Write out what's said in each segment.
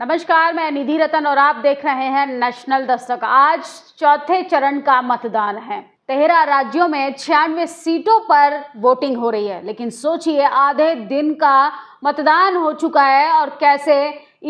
नमस्कार मैं निधि रतन और आप देख रहे हैं नेशनल दस्तक आज चौथे चरण का मतदान है तेरह राज्यों में छियानवे सीटों पर वोटिंग हो रही है लेकिन सोचिए आधे दिन का मतदान हो चुका है और कैसे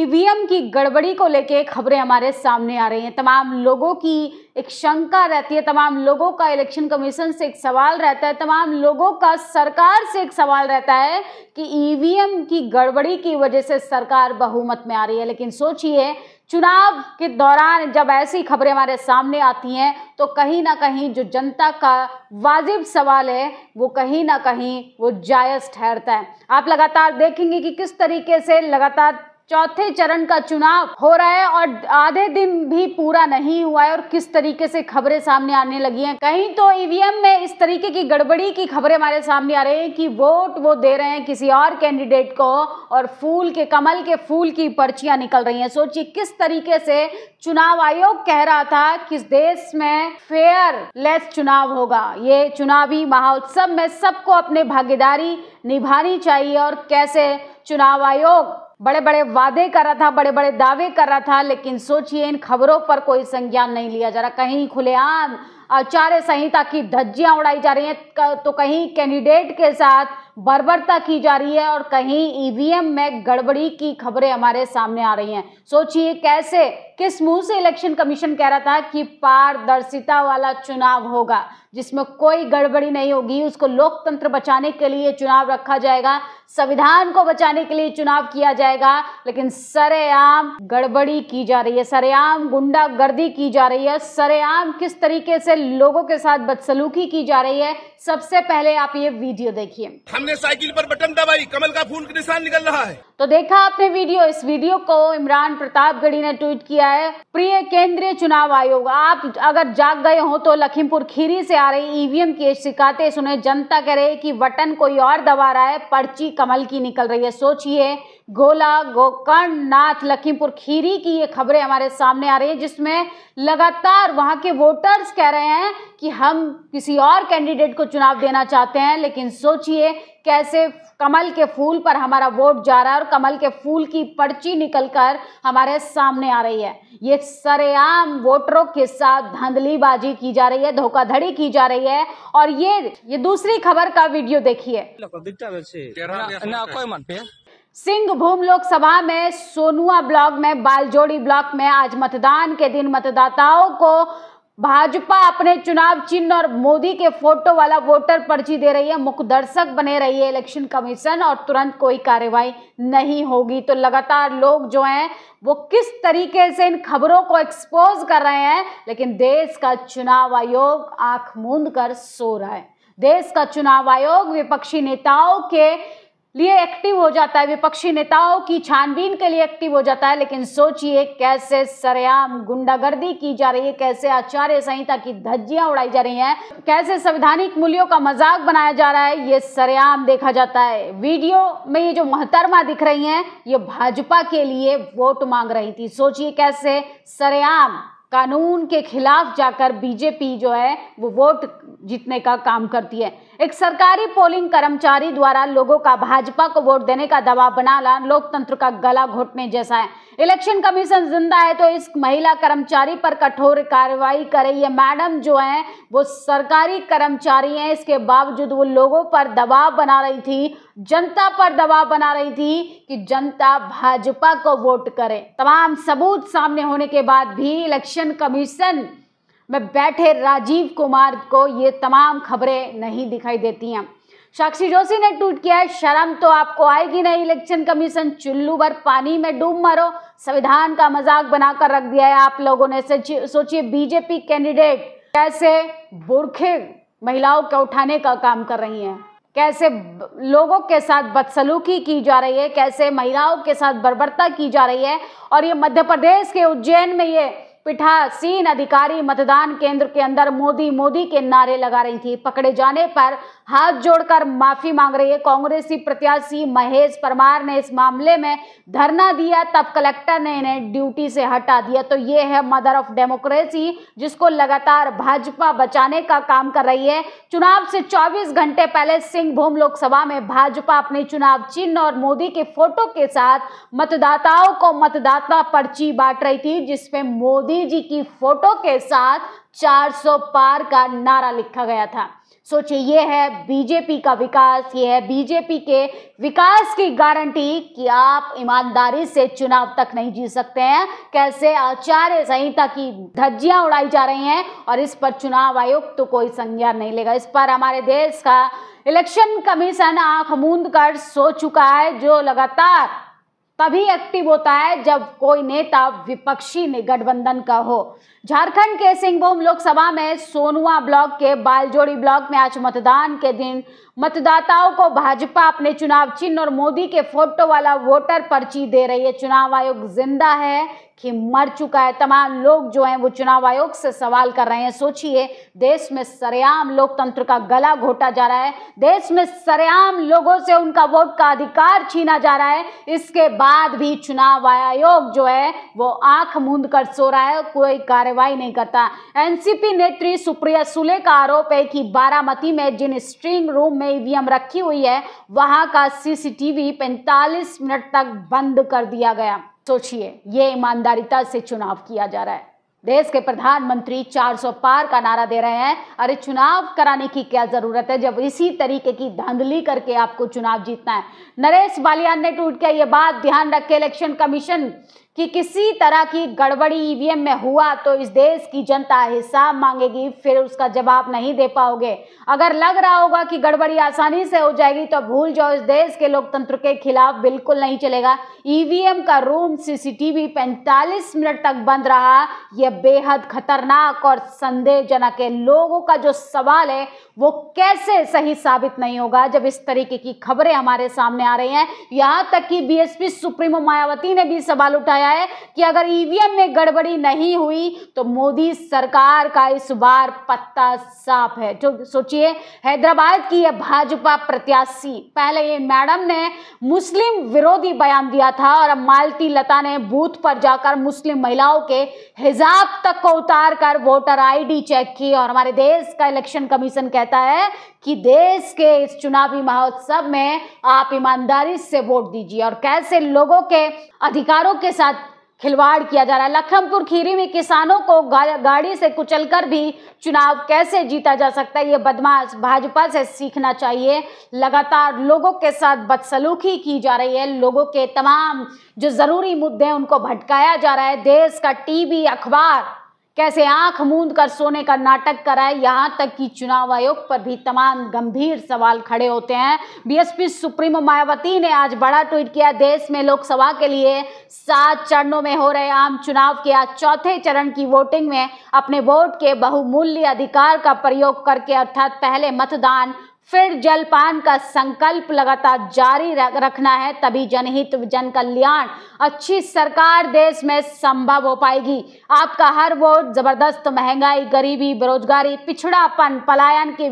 ईवीएम की गड़बड़ी को लेके खबरें हमारे सामने आ रही हैं तमाम लोगों की एक शंका रहती है तमाम लोगों का इलेक्शन कमीशन से एक सवाल रहता है तमाम लोगों का सरकार से एक सवाल रहता है कि ईवीएम की गड़बड़ी की वजह से सरकार बहुमत में आ रही है लेकिन सोचिए चुनाव के दौरान जब ऐसी खबरें हमारे सामने आती हैं तो कहीं ना कहीं जो जनता का वाजिब सवाल है वो कहीं ना कहीं वो जायज़ ठहरता है आप लगातार देखेंगे कि किस तरीके से लगातार चौथे चरण का चुनाव हो रहा है और आधे दिन भी पूरा नहीं हुआ है और किस तरीके से खबरें सामने आने लगी हैं कहीं तो ईवीएम में इस तरीके की गड़बड़ी की खबरें हमारे सामने आ रही हैं कि वोट वो दे रहे हैं किसी और कैंडिडेट को और फूल के कमल के फूल की पर्चियां निकल रही हैं सोचिए किस तरीके से चुनाव आयोग कह रहा था कि देश में फेयर लेस चुनाव होगा ये चुनावी महोत्सव में सबको अपने भागीदारी निभानी चाहिए और कैसे चुनाव आयोग बड़े बड़े वादे कर रहा था बड़े बड़े दावे कर रहा था लेकिन सोचिए इन खबरों पर कोई संज्ञान नहीं लिया जा रहा कहीं खुलेआम आचार्य संहिता की धज्जियां उड़ाई जा रही हैं तो कहीं कैंडिडेट के साथ बर्बरता की जा रही है और कहीं ईवीएम e में गड़बड़ी की खबरें हमारे सामने आ रही हैं सोचिए कैसे किस मुंह से इलेक्शन कमीशन कह रहा था कि पारदर्शिता वाला चुनाव होगा जिसमें कोई गड़बड़ी नहीं होगी उसको लोकतंत्र बचाने के लिए चुनाव रखा जाएगा संविधान को बचाने के लिए चुनाव किया जाएगा लेकिन सरेआम गड़बड़ी की जा रही है सरेआम गुंडागर्दी की जा रही है सरेआम किस तरीके से लोगों के साथ बदसलूकी की जा रही है सबसे पहले आप ये वीडियो देखिए हमने साइकिल पर बटन दबाई कमल का फूल निशान निकल रहा है तो देखा आपने वीडियो इस वीडियो को इमरान प्रतापगढ़ी ने ट्वीट किया है प्रिय केंद्रीय चुनाव आयोग आप अगर जाग गए हो तो लखीमपुर खीरी से आ रही ईवीएम की शिकायतें सुने जनता कह रही है कि बटन कोई और दबा रहा है पर्ची कमल की निकल रही है सोचिए गोला गोकर्ण नाथ लखीमपुर खीरी की ये खबरें हमारे सामने आ रही हैं जिसमें लगातार वहां के वोटर्स कह रहे हैं कि हम किसी और कैंडिडेट को चुनाव देना चाहते हैं लेकिन सोचिए कैसे कमल के फूल पर हमारा वोट जा रहा है और कमल के फूल की पर्ची निकलकर हमारे सामने आ रही है ये सरेआम वोटरों के साथ धांधलीबाजी की जा रही है धोखाधड़ी की जा रही है और ये ये दूसरी खबर का वीडियो देखिए ना, ना कोई मन पे सिंहभूम लोकसभा में सोनुआ ब्लॉक में बालजोड़ी ब्लॉक में आज मतदान के दिन मतदाताओं को भाजपा अपने चुनाव चिन्ह और मोदी के फोटो वाला वोटर पर्ची दे रही है मुख्य दर्शक बने रही है इलेक्शन कमीशन और तुरंत कोई कार्रवाई नहीं होगी तो लगातार लोग जो हैं वो किस तरीके से इन खबरों को एक्सपोज कर रहे हैं लेकिन देश का चुनाव आयोग आंख मूंद कर सो रहा है देश का चुनाव आयोग विपक्षी नेताओं के लिए एक्टिव हो जाता है विपक्षी नेताओं की छानबीन के लिए एक्टिव हो जाता है लेकिन सोचिए कैसे सरेआम गुंडागर्दी की जा रही है कैसे आचार्य संहिता की धज्जियां उड़ाई जा रही हैं कैसे संवैधानिक मूल्यों का मजाक बनाया जा रहा है ये सरेआम देखा जाता है वीडियो में ये जो मोहतरमा दिख रही हैं ये भाजपा के लिए वोट मांग रही थी सोचिए कैसे सरेआम कानून के खिलाफ जाकर बीजेपी जो है वो वोट जीतने का काम करती है एक सरकारी पोलिंग कर्मचारी द्वारा लोगों का भाजपा को वोट देने का दबाव बना ला लोकतंत्र का गला घोटने जैसा है इलेक्शन कमीशन जिंदा है तो इस महिला कर्मचारी पर कठोर कार्रवाई करे ये मैडम जो है वो सरकारी कर्मचारी हैं इसके बावजूद वो लोगों पर दबाव बना रही थी जनता पर दबाव बना रही थी कि जनता भाजपा को वोट करे तमाम सबूत सामने होने के बाद भी इलेक्शन कमीशन में बैठे राजीव कुमार को ये तमाम खबरें नहीं दिखाई देती हैं साक्षी जोशी ने ट्वीट किया है शर्म तो आपको आएगी नहीं इलेक्शन कमीशन चुल्लू भर पानी में डूब मरो संविधान का मजाक बनाकर रख दिया है आप लोगों ने सोचिए बीजेपी कैंडिडेट कैसे बुरखे महिलाओं के उठाने का काम कर रही हैं कैसे लोगों के साथ बदसलूकी की जा रही है कैसे महिलाओं के साथ बर्बरता की जा रही है और ये मध्य प्रदेश के उज्जैन में ये पीठासीन अधिकारी मतदान केंद्र के अंदर मोदी मोदी के नारे लगा रही थी पकड़े जाने पर हाथ जोड़कर माफी मांग रही है कांग्रेसी प्रत्याशी महेश परमार ने इस मामले में धरना दिया तब कलेक्टर ने इन्हें ड्यूटी से हटा दिया तो ये है मदर ऑफ डेमोक्रेसी जिसको लगातार भाजपा बचाने का काम कर रही है चुनाव से 24 घंटे पहले सिंहभूम लोकसभा में भाजपा अपने चुनाव चिन्ह और मोदी के फोटो के साथ मतदाताओं को मतदाता पर्ची बांट रही थी जिसमें मोदी मोदी जी की फोटो के साथ 400 पार का नारा लिखा गया था सोचिए ये है बीजेपी का विकास ये है बीजेपी के विकास की गारंटी कि आप ईमानदारी से चुनाव तक नहीं जीत सकते हैं कैसे आचार्य संहिता की धज्जियां उड़ाई जा रही हैं और इस पर चुनाव आयोग तो कोई संज्ञान नहीं लेगा इस पर हमारे देश का इलेक्शन कमीशन आंख मूंद कर सो चुका है जो लगातार तभी एक्टिव होता है जब कोई नेता विपक्षी ने गठबंधन का हो झारखंड के सिंहभूम लोकसभा में सोनुआ ब्लॉक के बालजोड़ी ब्लॉक में आज मतदान के दिन मतदाताओं को भाजपा अपने चुनाव चिन्ह और मोदी के फोटो वाला वोटर पर्ची दे रही है चुनाव आयोग जिंदा है कि मर चुका है तमाम लोग जो हैं वो चुनाव आयोग से सवाल कर रहे हैं सोचिए देश में सरेआम लोकतंत्र का गला घोटा जा रहा है देश में सरेआम लोगों से उनका वोट का अधिकार छीना जा रहा है इसके बाद भी चुनाव आयोग जो है वो आंख मूंद कर सो रहा है कोई कार्रवाई नहीं करता एनसीपी नेत्री सुप्रिया सुले का आरोप है कि बारामती में जिन स्ट्रिंग रूम में ईवीएम रखी हुई है वहां का सीसीटीवी 45 मिनट तक बंद कर दिया गया सोचिए ये ईमानदारीता से चुनाव किया जा रहा है देश के प्रधानमंत्री 400 पार का नारा दे रहे हैं अरे चुनाव कराने की क्या जरूरत है जब इसी तरीके की धांधली करके आपको चुनाव जीतना है नरेश बालियान ने ट्वीट किया ये बात ध्यान रखे इलेक्शन कमीशन कि किसी तरह की गड़बड़ी ईवीएम e में हुआ तो इस देश की जनता हिसाब मांगेगी फिर उसका जवाब नहीं दे पाओगे अगर लग रहा होगा कि गड़बड़ी आसानी से हो जाएगी तो भूल जाओ इस देश के लोकतंत्र के खिलाफ बिल्कुल नहीं चलेगा ईवीएम e का रूम सीसीटीवी 45 मिनट तक बंद रहा यह बेहद खतरनाक और संदेहजनक है लोगों का जो सवाल है वो कैसे सही साबित नहीं होगा जब इस तरीके की खबरें हमारे सामने आ रही हैं यहां तक कि बीएसपी सुप्रीमो मायावती ने भी सवाल उठाया है कि अगर ईवीएम e में गड़बड़ी नहीं हुई तो मोदी सरकार का इस बार पत्ता साफ है जो तो सोचिए हैदराबाद की यह भाजपा प्रत्याशी पहले ये मैडम ने मुस्लिम विरोधी बयान दिया था और अब मालती लता ने बूथ पर जाकर मुस्लिम महिलाओं के हिजाब तक को उतार कर वोटर आईडी चेक की और हमारे देश का इलेक्शन कमीशन कह कहता है कि देश के इस चुनावी महोत्सव में आप ईमानदारी से वोट दीजिए और कैसे लोगों के अधिकारों के साथ खिलवाड़ किया जा रहा है लखनपुर खीरी में किसानों को गा, गाड़ी से कुचलकर भी चुनाव कैसे जीता जा सकता है ये बदमाश भाजपा से सीखना चाहिए लगातार लोगों के साथ बदसलूकी की जा रही है लोगों के तमाम जो ज़रूरी मुद्दे हैं उनको भटकाया जा रहा है देश का टीवी अखबार कैसे आंख मूंद कर सोने का नाटक कराए यहां तक कि चुनाव आयोग पर भी तमाम गंभीर सवाल खड़े होते हैं बीएसपी सुप्रीमो मायावती ने आज बड़ा ट्वीट किया देश में लोकसभा के लिए सात चरणों में हो रहे आम चुनाव के आज चौथे चरण की वोटिंग में अपने वोट के बहुमूल्य अधिकार का प्रयोग करके अर्थात पहले मतदान फिर जलपान का संकल्प लगातार जारी रखना है तभी जनहित जन कल्याण अच्छी सरकार देश में संभव हो पाएगी आपका हर वोट जबरदस्त महंगाई गरीबी बेरोजगारी पिछड़ापन पलायन की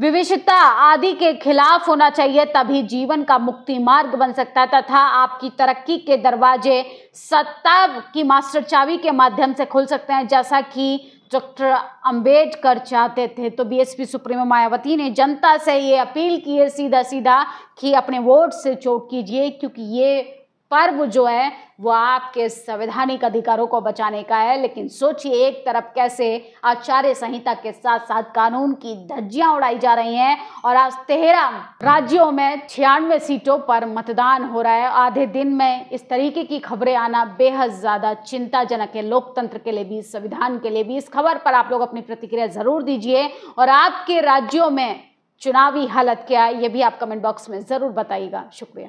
विविधता आदि के खिलाफ होना चाहिए तभी जीवन का मुक्ति मार्ग बन सकता है तथा आपकी तरक्की के दरवाजे सत्ता की मास्टर चावी के माध्यम से खुल सकते हैं जैसा कि डॉक्टर अंबेडकर चाहते थे तो बीएसपी सुप्रीमो मायावती ने जनता से ये अपील की है सीधा सीधा कि अपने वोट से चोट कीजिए क्योंकि ये पर्व जो है वो आपके संवैधानिक अधिकारों को बचाने का है लेकिन सोचिए एक तरफ कैसे आचार्य संहिता के साथ साथ कानून की धज्जियां उड़ाई जा रही हैं और आज तेरह राज्यों में छियानवे सीटों पर मतदान हो रहा है आधे दिन में इस तरीके की खबरें आना बेहद ज्यादा चिंताजनक है लोकतंत्र के लिए भी संविधान के लिए भी इस खबर पर आप लोग अपनी प्रतिक्रिया जरूर दीजिए और आपके राज्यों में चुनावी हालत क्या है ये भी आप कमेंट बॉक्स में जरूर बताइएगा शुक्रिया